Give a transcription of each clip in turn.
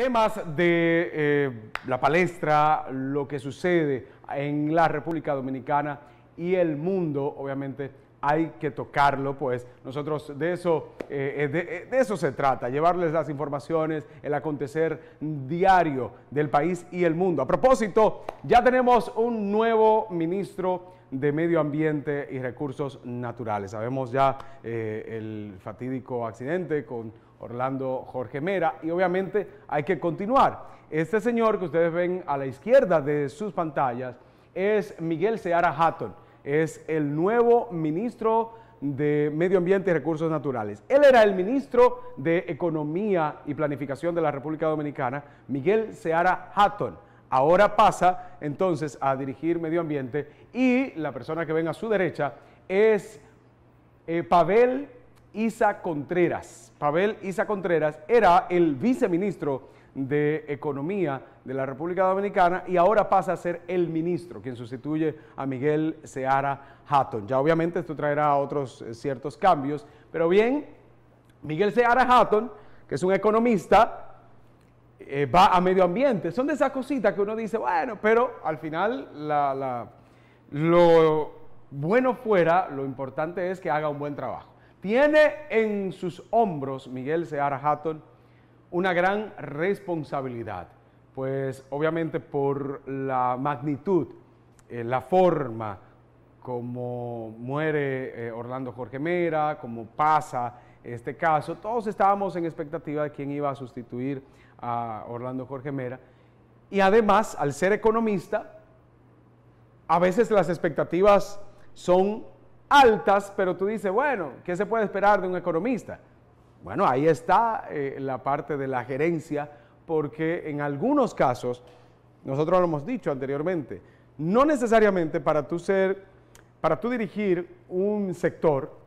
Temas de eh, la palestra, lo que sucede en la República Dominicana y el mundo, obviamente, hay que tocarlo, pues nosotros de eso, eh, eh, eh, de, eso se trata, llevarles las informaciones, el acontecer diario del país y el mundo. A propósito, ya tenemos un nuevo ministro de Medio Ambiente y Recursos Naturales. Sabemos ya el fatídico accidente con Orlando Jorge Mera y obviamente hay que continuar. Este señor que ustedes ven a la izquierda de sus pantallas es Miguel Seara Hatton es el nuevo ministro de Medio Ambiente y Recursos Naturales. Él era el ministro de Economía y Planificación de la República Dominicana, Miguel Seara Hatton. Ahora pasa entonces a dirigir Medio Ambiente y la persona que ven a su derecha es eh, Pavel Isa Contreras. Pavel Isa Contreras era el viceministro de Economía de la República Dominicana y ahora pasa a ser el ministro, quien sustituye a Miguel Seara Hatton. Ya obviamente esto traerá otros eh, ciertos cambios, pero bien, Miguel Seara Hatton, que es un economista, eh, va a medio ambiente. Son de esas cositas que uno dice, bueno, pero al final lo bueno fuera, lo importante es que haga un buen trabajo. Tiene en sus hombros Miguel Seara Hatton una gran responsabilidad, pues obviamente por la magnitud, eh, la forma como muere eh, Orlando Jorge Mera, como pasa este caso, todos estábamos en expectativa de quién iba a sustituir a Orlando Jorge Mera. Y además, al ser economista, a veces las expectativas son altas, pero tú dices, bueno, ¿qué se puede esperar de un economista? Bueno, ahí está eh, la parte de la gerencia, porque en algunos casos, nosotros lo hemos dicho anteriormente, no necesariamente para tú ser, para tú dirigir un sector,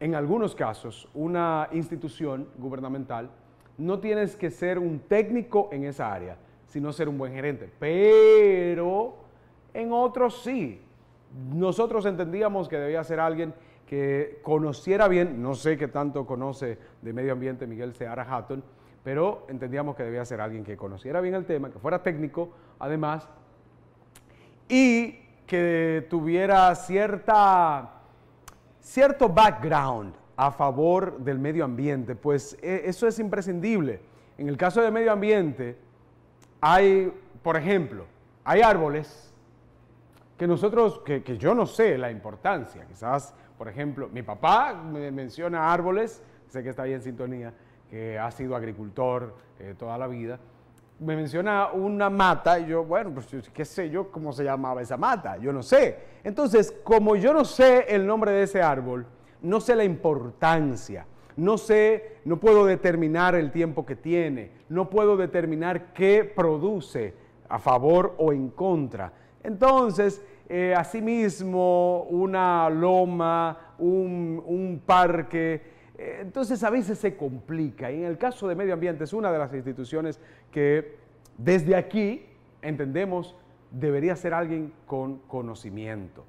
en algunos casos, una institución gubernamental, no tienes que ser un técnico en esa área, sino ser un buen gerente. Pero en otros sí. Nosotros entendíamos que debía ser alguien que conociera bien, no sé qué tanto conoce de medio ambiente Miguel Seara Hatton, pero entendíamos que debía ser alguien que conociera bien el tema, que fuera técnico, además, y que tuviera cierta, cierto background a favor del medio ambiente, pues e, eso es imprescindible. En el caso del medio ambiente, hay, por ejemplo, hay árboles que nosotros, que, que yo no sé la importancia, quizás por ejemplo, mi papá me menciona árboles, sé que está ahí en sintonía, que ha sido agricultor eh, toda la vida. Me menciona una mata y yo, bueno, pues qué sé yo cómo se llamaba esa mata, yo no sé. Entonces, como yo no sé el nombre de ese árbol, no sé la importancia, no sé, no puedo determinar el tiempo que tiene, no puedo determinar qué produce a favor o en contra. Entonces, eh, asimismo una loma, un, un parque. Eh, entonces a veces se complica y en el caso de medio ambiente es una de las instituciones que desde aquí entendemos debería ser alguien con conocimiento.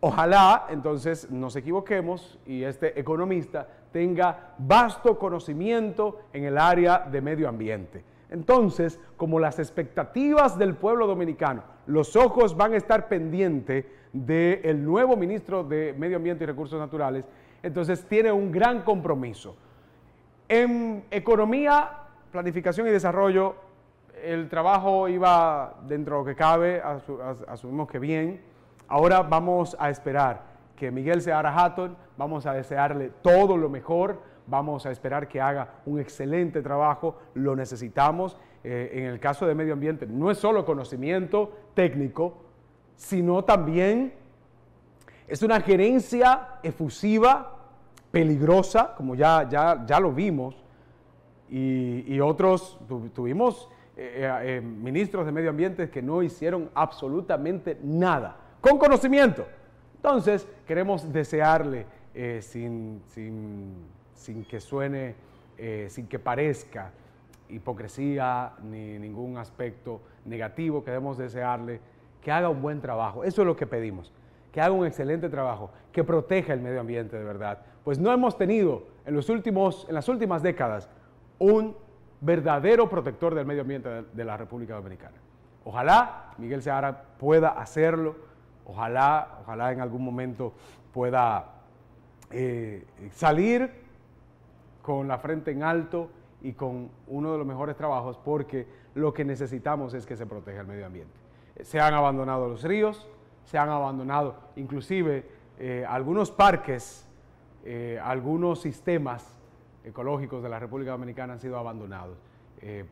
Ojalá entonces nos equivoquemos y este economista tenga vasto conocimiento en el área de medio ambiente. Entonces, como las expectativas del pueblo dominicano, los ojos van a estar pendientes del nuevo ministro de Medio Ambiente y Recursos Naturales, entonces tiene un gran compromiso. En economía, planificación y desarrollo, el trabajo iba dentro de lo que cabe, asumimos que bien. Ahora vamos a esperar que Miguel Seara Hatton, vamos a desearle todo lo mejor Vamos a esperar que haga un excelente trabajo, lo necesitamos. Eh, en el caso de medio ambiente, no es solo conocimiento técnico, sino también es una gerencia efusiva, peligrosa, como ya, ya, ya lo vimos, y, otros, tuvimos eh, eh, ministros de medio ambiente que no hicieron absolutamente nada, con conocimiento. Entonces, queremos desearle, sin sin que suene, eh, sin que parezca hipocresía ni ningún aspecto negativo que debemos desearle, que haga un buen trabajo. Eso es lo que pedimos, que haga un excelente trabajo, que proteja el medio ambiente de verdad. Pues no hemos tenido en, los últimos, en las últimas décadas un verdadero protector del medio ambiente de, la República Dominicana. Ojalá Miguel Seara pueda hacerlo, ojalá, ojalá en algún momento pueda eh, salir con la frente en alto y con uno de los mejores trabajos porque lo que necesitamos es que se proteja el medio ambiente. Se han abandonado los ríos, se han abandonado inclusive eh, algunos parques, eh, algunos sistemas ecológicos de la República Dominicana han sido abandonados. Eh,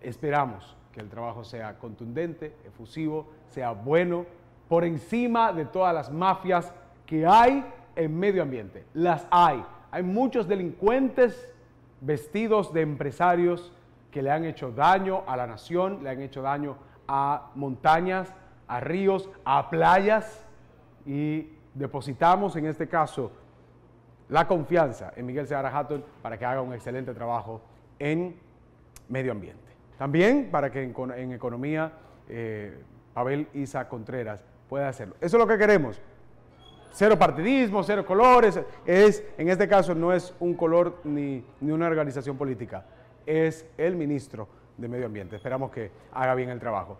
esperamos que el trabajo sea contundente, efusivo, sea bueno, por encima de todas las mafias que hay en medio ambiente. Las hay. Hay muchos delincuentes vestidos de empresarios que le han hecho daño a la nación, le han hecho daño a montañas, a ríos, a playas y depositamos en este caso la confianza en Miguel Seara Hatton para que haga un excelente trabajo en medio ambiente. También para que en, economía eh, Pavel Isa Contreras pueda hacerlo. Eso es lo que queremos cero partidismo, cero colores. Es, en este caso no es un color ni, ni una organización política, es el ministro de Medio Ambiente. Esperamos que haga bien el trabajo.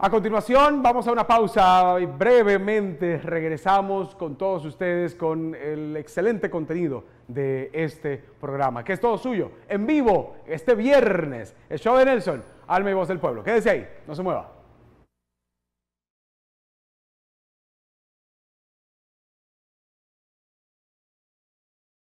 A continuación vamos a una pausa y brevemente regresamos con todos ustedes con el excelente contenido de este programa, que es todo suyo, en vivo, este viernes, el show de Nelson, Alma y Voz del Pueblo. Quédese ahí, no se mueva.